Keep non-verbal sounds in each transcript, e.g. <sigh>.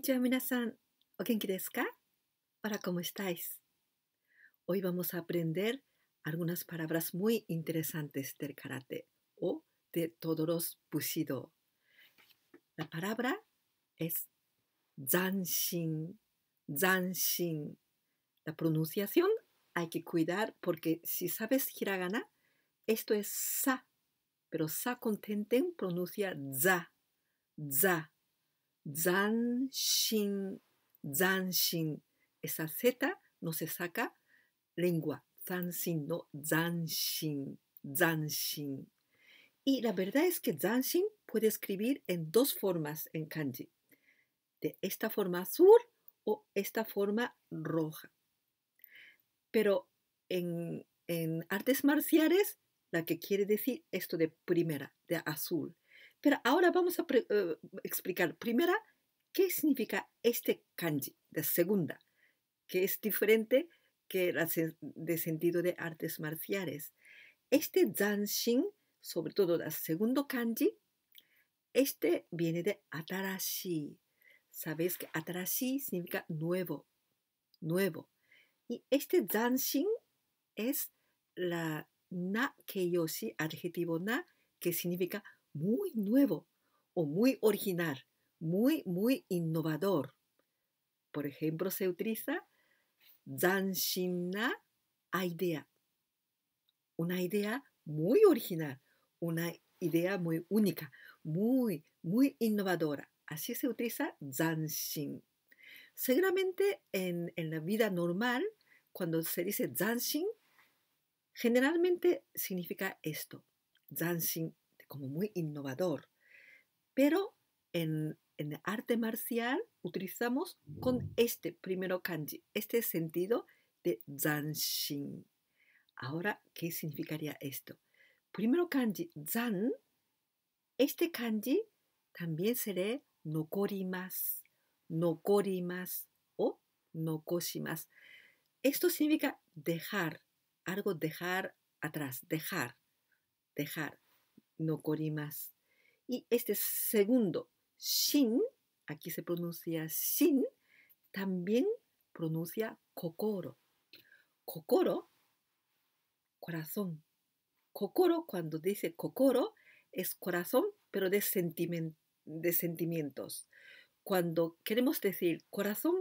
o quién Hola, ¿cómo estáis? Hoy vamos a aprender algunas palabras muy interesantes del karate o de todos los bushido. La palabra es zanshin, zanshin. La pronunciación hay que cuidar porque si sabes hiragana, esto es sa, pero sa con tenten pronuncia za, za. Zanshin, zanshin. Esa Z no se saca lengua. Zanshin, no zanshin, zanshin. Y la verdad es que zanshin puede escribir en dos formas en kanji. De esta forma azul o esta forma roja. Pero en, en artes marciales, la que quiere decir esto de primera, de azul. Pero ahora vamos a eh, explicar, primera, qué significa este kanji, la segunda, que es diferente que la de sentido de artes marciales. Este zanshin, sobre todo el segundo kanji, este viene de atarashi. Sabéis que atarashi significa nuevo, nuevo. Y este zanshin es la na keyoshi, adjetivo na, que significa muy nuevo o muy original, muy, muy innovador. Por ejemplo, se utiliza Zanshinna idea. Una idea muy original, una idea muy única, muy, muy innovadora. Así se utiliza zanshin. Seguramente en, en la vida normal, cuando se dice zanshin, generalmente significa esto. Zanshin como muy innovador. Pero en, en arte marcial utilizamos con mm. este primero kanji, este sentido de zanshin. Ahora, ¿qué significaría esto? Primero kanji, zan, este kanji también lee nokorimas, nokorimas o nokoshimas. Esto significa dejar, algo dejar atrás, dejar, dejar. Y este segundo, shin, aquí se pronuncia shin, también pronuncia kokoro. Kokoro, corazón. Kokoro, cuando dice kokoro, es corazón, pero de, de sentimientos. Cuando queremos decir corazón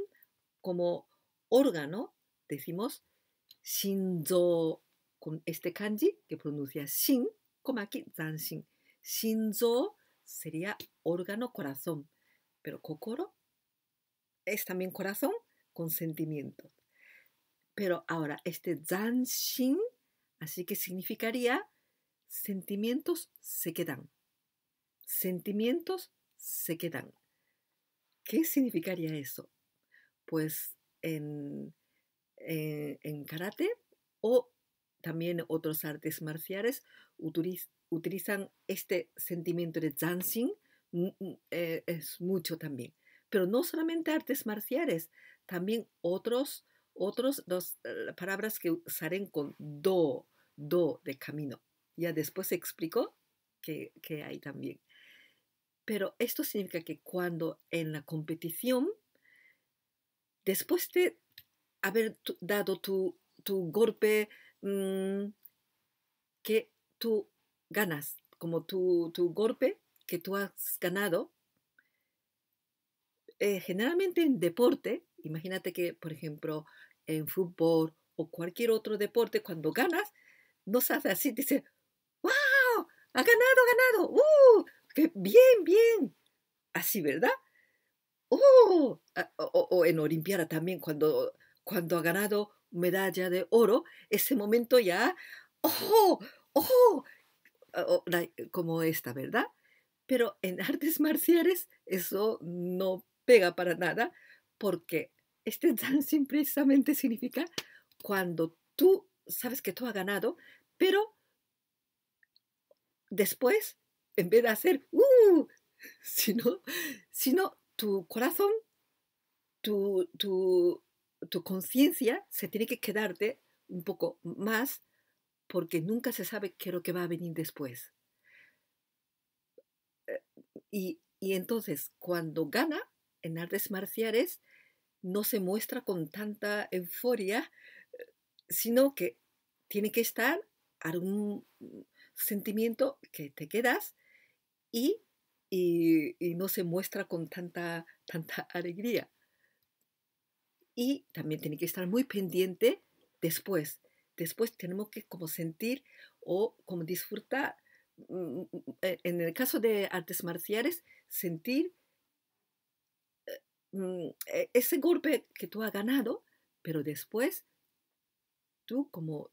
como órgano, decimos shinzo, con este kanji que pronuncia shin, como aquí, zanshin. Shinzo sería órgano, corazón. Pero kokoro es también corazón con sentimientos, Pero ahora, este zanshin, así que significaría sentimientos se quedan. Sentimientos se quedan. ¿Qué significaría eso? Pues en, eh, en karate o también otros artes marciales utilizan este sentimiento de dancing, mm, mm, eh, es mucho también. Pero no solamente artes marciales, también otros, otros dos eh, palabras que salen con do, do de camino. Ya después explicó que, hay también. Pero esto significa que cuando en la competición, después de haber dado tu, tu golpe, Mm, que tú ganas, como tu, tu, golpe que tú has ganado. Eh, generalmente en deporte, imagínate que, por ejemplo, en fútbol o cualquier otro deporte, cuando ganas, no se hace así, dice, ¡Wow! ¡Ha ganado, ganado! ¡Uh! ¡Qué bien, bien! Así, ¿verdad? ¡Uh! O, en Olimpiada también, cuando, cuando ha ganado medalla de oro, ese momento ya, ¡ojo! ¡ojo! Como esta, ¿verdad? Pero en <laughs> artes marciales eso no pega para nada porque este dancing precisamente significa cuando tú sabes que tú has ganado, pero después, en vez de hacer, ¡uh! <laughs> Sino, sino tu corazón, tu tu conciencia se tiene que quedarte un poco más porque nunca se sabe qué es lo que va a venir después. Eh, y, y entonces, cuando gana en artes marciales, no se muestra con tanta euforia, sino que tiene que estar algún sentimiento que te quedas y, no se muestra con tanta, tanta <laughs> alegría y también tiene que estar muy pendiente después. Después tenemos que como sentir o como disfrutar. Mm, mm, mm, eh, en el caso de artes marciales, sentir eh, e, ese golpe que tú has ganado, pero después tú como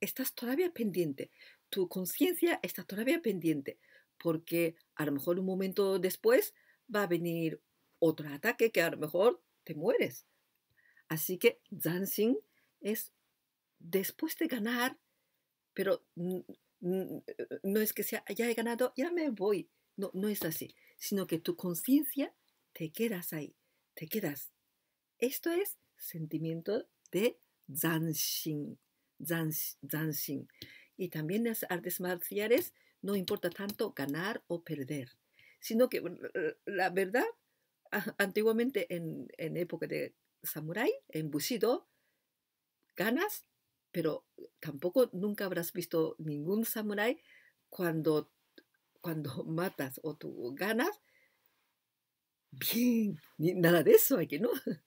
estás todavía pendiente, tu conciencia está todavía pendiente, porque a lo mejor un momento después va a venir otro ataque que a lo mejor te mueres. Así que zanshin es después de ganar, pero no es que sea, ya he ganado, ya me voy. No, no es así, sino que tu conciencia te quedas ahí, te quedas. Esto es sentimiento de Zanshin. Zanshin. Y también las artes marciales no importa tanto ganar o perder, sino que mm, la verdad, antiguamente en, en época de samurái embusido ganas, pero tampoco nunca habrás visto ningún samurái cuando, cuando <laughs> matas o tú ganas. Bien, nada de eso aquí, ¿no? <laughs>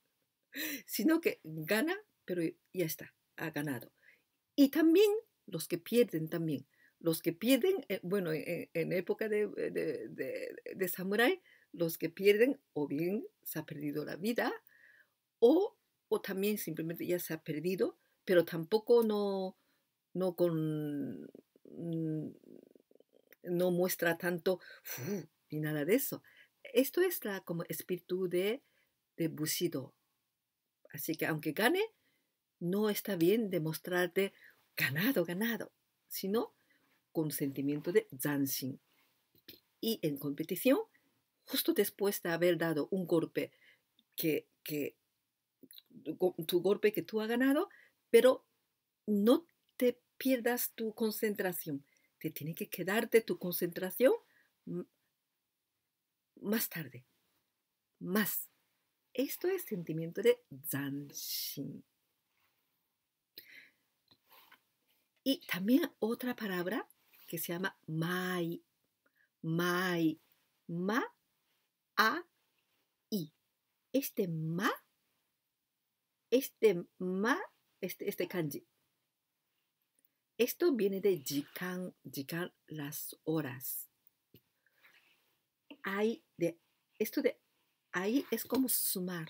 Sino que gana, pero ya está, ha ganado. Y también los que pierden también. Los que pierden, eh, bueno, e-, en, época de, samurai de samurái, los que pierden o bien se ha perdido la vida o, también simplemente ya se ha perdido, pero tampoco no, con mm, no muestra tanto ni nada de eso. Esto es la como espíritu de, de Bushido. Así que aunque gane, no está bien demostrarte ganado, ganado, sino con sentimiento de Zanshin. Y en competición, justo después de haber dado un golpe que, que tu golpe que tú has ganado, pero no te pierdas tu concentración. Te tiene que quedarte tu concentración más tarde. Más. Esto es sentimiento de Zanshin. Y también otra palabra que se llama mai. Mai. Ma. A. I. Este ma este ma, este, este kanji. Esto viene de jikan, jikan, las horas. Ahí de, esto de ahí es como sumar.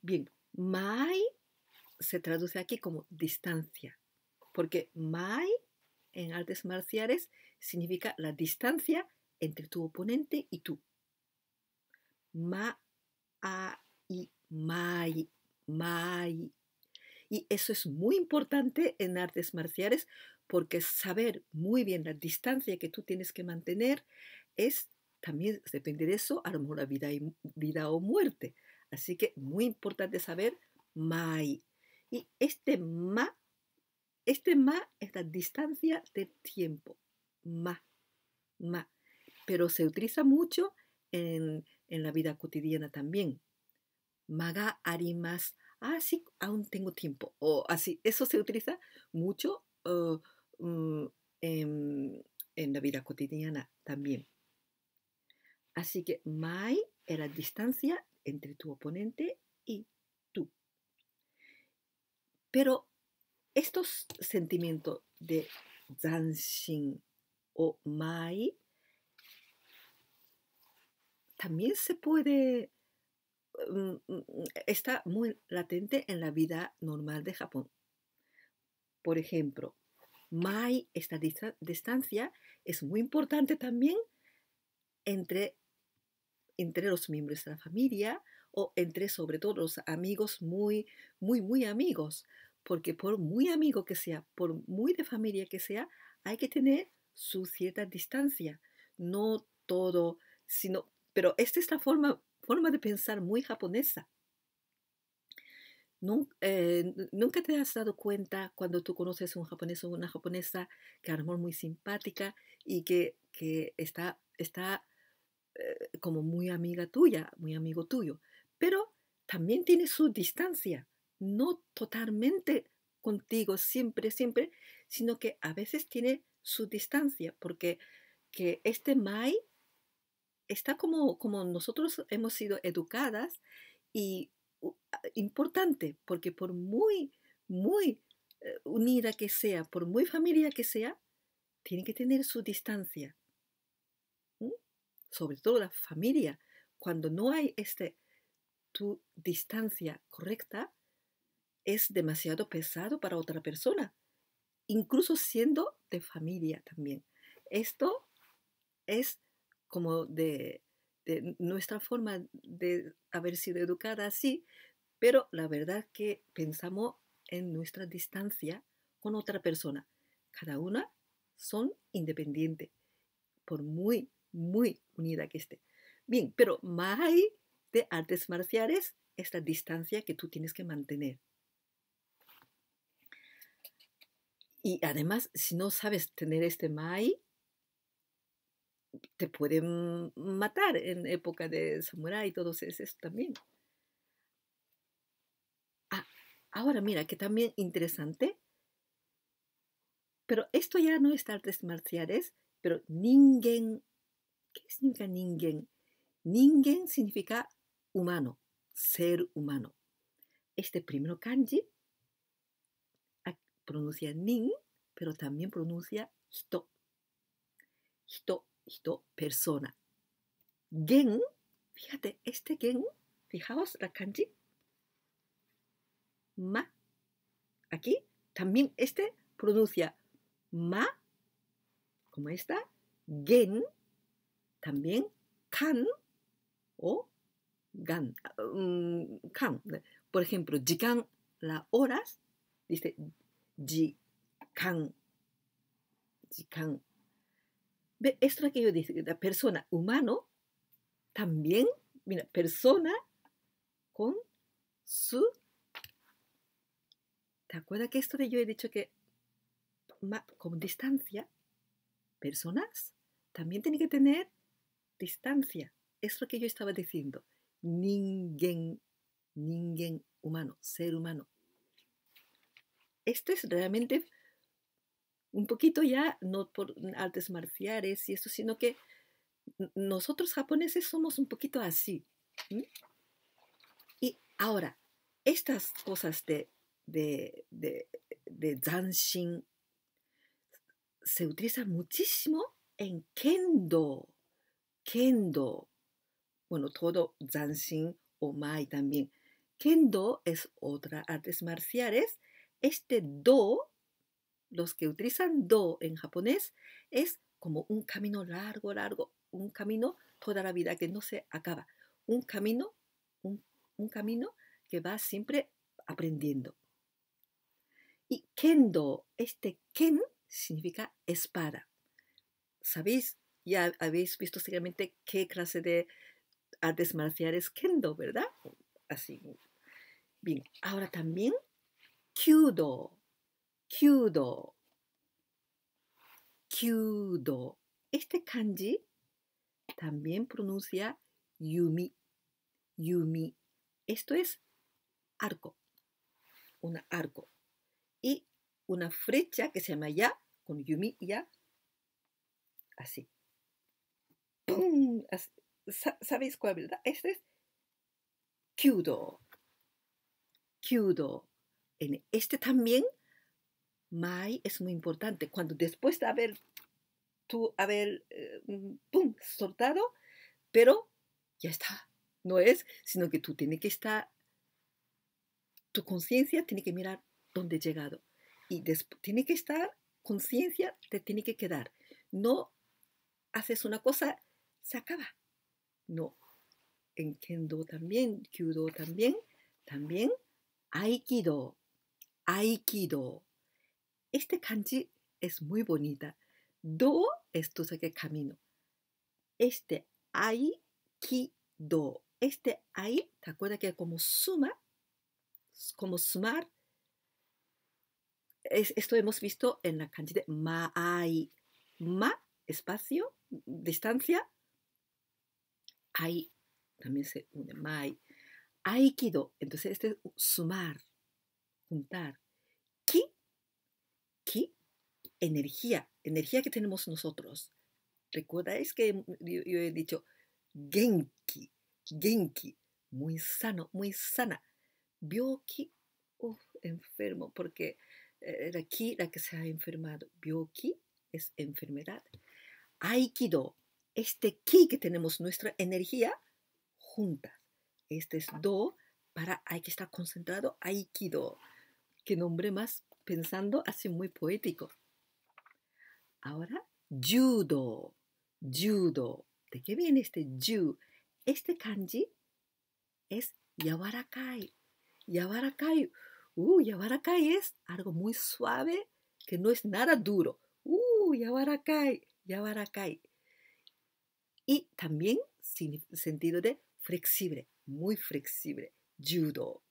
Bien, mai se traduce aquí como distancia, porque mai en artes marciales significa la distancia entre tu oponente y tú. Ma, a, i, Mai, Mai. Y eso es muy importante en artes marciales porque saber muy bien la distancia que tú tienes que mantener es también depende de eso, a lo mejor la vida, vida o muerte. Así que muy importante saber mai. Y este ma, este ma es la distancia de tiempo. Ma, ma. Pero se utiliza mucho en la vida cotidiana también maga arimas. Ah, sí, aún tengo tiempo. O así, eso se utiliza mucho uh, mm, en, la vida cotidiana también. Así que mai era distancia entre tu oponente y tú. Pero estos sentimientos de zanshin o mai también se puede Mm, mm, mm, está muy latente en la vida normal de Japón. Por ejemplo, mai, esta distancia, es muy importante también entre, entre los miembros de la familia o entre sobre todo los amigos muy, muy, muy amigos. Porque por muy amigo que sea, por muy de familia que sea, hay que tener su cierta distancia. No todo, sino... Pero esta es la forma forma de pensar muy japonesa. Eh, nunca, te has dado cuenta cuando tú conoces a un japonés o una japonesa que a lo muy simpática y que, está, está eh, como muy amiga tuya, muy amigo tuyo, pero también tiene su distancia, no totalmente contigo siempre, siempre, sino que a veces tiene su distancia, porque que este Mai está como, como nosotros hemos sido educadas y importante, porque por muy, muy eh, unida que sea, por muy familia que sea, tiene que tener su distancia. Sobre todo la familia, cuando no hay este, tu distancia correcta, es demasiado pesado para otra persona, incluso siendo de familia también. Esto es como de, nuestra forma de haber sido educada así, pero la verdad que pensamos en nuestra distancia con otra persona. Cada una son independientes, por muy, muy unida que esté. Bien, pero más de artes marciales esta distancia que tú tienes que mantener. Y además, si no sabes tener este mai, te pueden matar en época de samurái y todo eso también. Ah, ahora mira, que también interesante, pero esto ya no es artes marciales, pero ningen. ¿Qué significa ningen? Ningen significa humano, ser humano. Este primero kanji pronuncia nin, pero también pronuncia hito. Hito persona. Gen, fíjate, este gen, fijaos la kanji. Ma. Aquí también este pronuncia ma, como esta, gen, también kan o gan. Mm, kan. Por ejemplo, jikan, las horas, dice jikan. Jikan. Esto es lo que yo dice, la persona humano también, mira, persona con su... ¿Te acuerdas que esto de yo he dicho que con distancia, personas también tienen que tener distancia? Es lo que yo estaba diciendo. Ningún, ningún humano, ser humano. Esto es realmente un poquito ya, no por artes marciales y eso, sino que nosotros japoneses somos un poquito así. Y ahora, estas cosas de, de, de, de Zanshin se utilizan muchísimo en Kendo. Kendo. Bueno, todo Zanshin o Mai también. Kendo es otra artes marciales. Este do los que utilizan do en japonés es como un camino largo, largo, un camino toda la vida que no se acaba, un camino, un, camino que va siempre aprendiendo. Y kendo, este ken significa espada. ¿Sabéis? Ya habéis visto seguramente qué clase de artes marciales kendo, ¿verdad? Así. Bien, ahora también kyudo. Kyudo. Kyudo. Este kanji también pronuncia yumi. Yumi. Esto es arco. Un arco. Y una flecha que se llama ya, con yumi ya. Así. <clears throat> ¿Sabéis cuál, verdad? Este es Kyudo. Kyudo. En este también MAI es muy importante. Cuando después de haber tú haber eh, mm, pum, soltado, pero ya está. No es, sino que tú tienes que estar, tu conciencia tiene que mirar dónde he llegado. Y tiene que estar, conciencia te tiene que quedar. No haces una cosa, se acaba. No. En Kendo también, Kyudo también, también Aikido. Aikido. Este kanji es muy bonita. Do es tu que camino. Este ai, ki, do. Este ai, ¿te acuerdas que como suma, como sumar? esto hemos visto en la kanji de ma ai. Ma, espacio, distancia. Ai, también se une. Ma ai. Aikido. Entonces, este es sumar, juntar energía, energía que tenemos nosotros. recuerdais que yo, he dicho genki, genki, muy sano, muy sana? Bioki, oh, enfermo, porque la eh, aquí la que se ha enfermado, bioki es enfermedad. Aikido, este ki que tenemos, nuestra energía, junta. Este es do, para hay que estar concentrado, aikido. que nombre más pensando, así muy poético. Ahora, judo, judo. ¿De qué viene este ju? Este kanji es yawarakai. Yawarakai. Uh, yawarakai es algo muy suave que no es nada duro. Uh, yawarakai, yawarakai. Y también sin sentido de flexible, muy flexible, judo.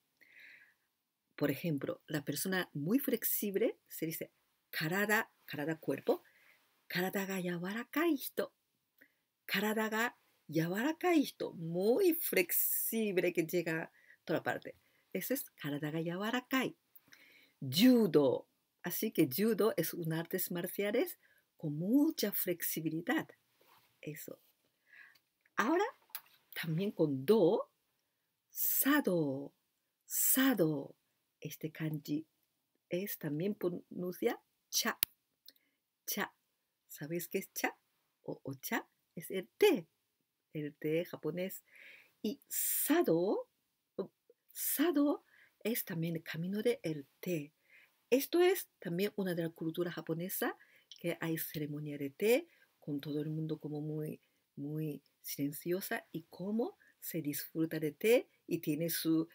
Por ejemplo, la persona muy flexible se dice karada, karada cuerpo, muy flexible que llega toda parte. Ese es Judo. Así que judo es un artes marciales con mucha flexibilidad. Eso. Ahora, también con do, sado, sado. Este kanji es también pronuncia cha, cha. ¿Sabéis qué es cha? O, cha es el té, el té japonés. Y sado, oh, sado es también el camino del té. Esto es también una de las culturas japonesas que hay ceremonia de té con todo el mundo como muy, muy silenciosa y cómo se disfruta de té y tiene sus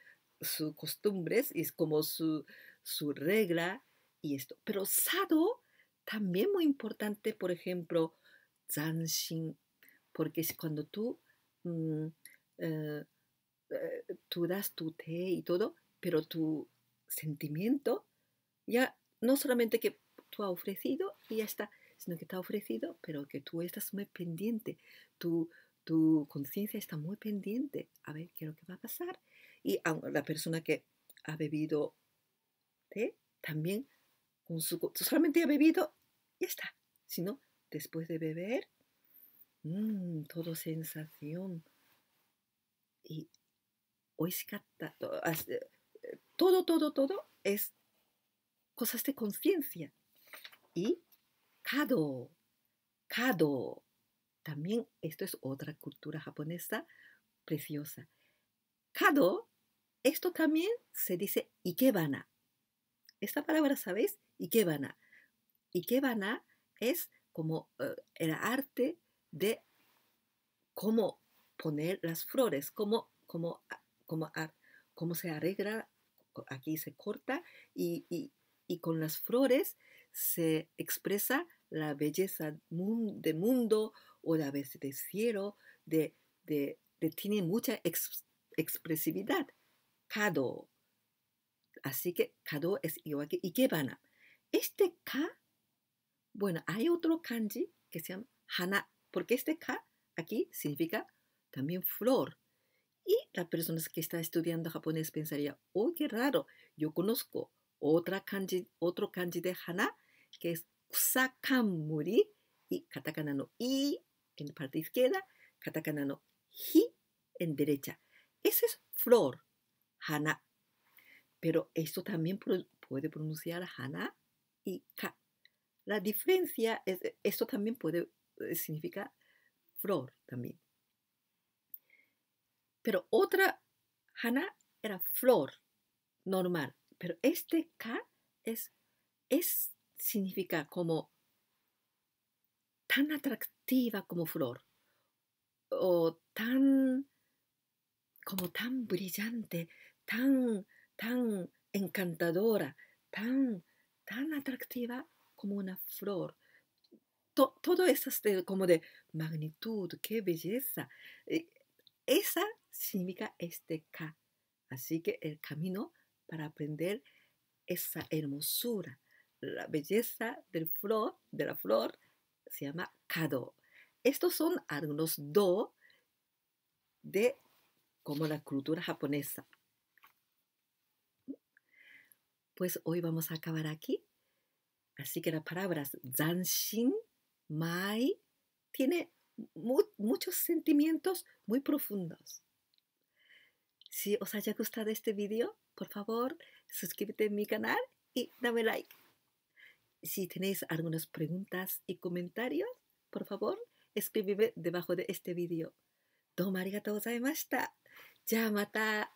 costumbres y como su, su regla y esto. Pero sado también muy importante, por ejemplo, Zanshin, porque es cuando tú, mm, eh, eh, tú das tu té y todo, pero tu sentimiento ya no solamente que tú has ofrecido y ya está, sino que te ha ofrecido, pero que tú estás muy pendiente, tu, tu conciencia está muy pendiente, a ver qué es lo que va a pasar. Y la persona que ha bebido té también su, solamente ha bebido, ya está. Sino después de beber, mm, todo sensación. Y hoy eh, todo, todo, todo es cosas de conciencia. Y kado, kado. También esto es otra cultura japonesa preciosa. Kado, esto también se dice ikebana. Esta palabra, ¿sabéis? Ikebana. Ikebana es como eh, el arte de cómo poner las flores, cómo, cómo, ah, cómo se arregla, aquí se corta y, con las flores se expresa la belleza de mundo o la belleza de cielo, de, de, tiene mucha expresividad. Kado, así que Kado es igual que Ikebana. Este Ka, bueno, hay otro kanji que se llama Hana, porque este Ka aquí significa también flor. Y las personas que están estudiando japonés pensaría, oh, qué raro, yo conozco otra kanji, otro kanji de Hana, que es Kusakamuri y katakana no I en la parte izquierda, katakana no Hi en derecha. Ese es flor, Hana. Pero esto también puede pronunciar hana y ka. La diferencia es, eh, esto también puede eh, significar flor también. Pero otra hana era flor normal, pero este ka es, es significa como tan atractiva como flor o tan como tan brillante, tan tan encantadora, tan, tan atractiva como una flor. todo eso es como de magnitud, qué belleza. Eh, esa significa este K. Así que el camino para aprender esa hermosura, la belleza del flor, de la flor, se llama Kado. Estos son algunos do de como la cultura japonesa. Pues hoy vamos a acabar aquí. Así que las palabras Zanshin, Mai, tiene muchos sentimientos muy profundos. Si os haya gustado este vídeo, por favor, suscríbete a mi canal y dame like. Si tenéis algunas preguntas y comentarios, por favor, escríbeme debajo de este vídeo. Toma arigatou gozaimashita. Ya mata.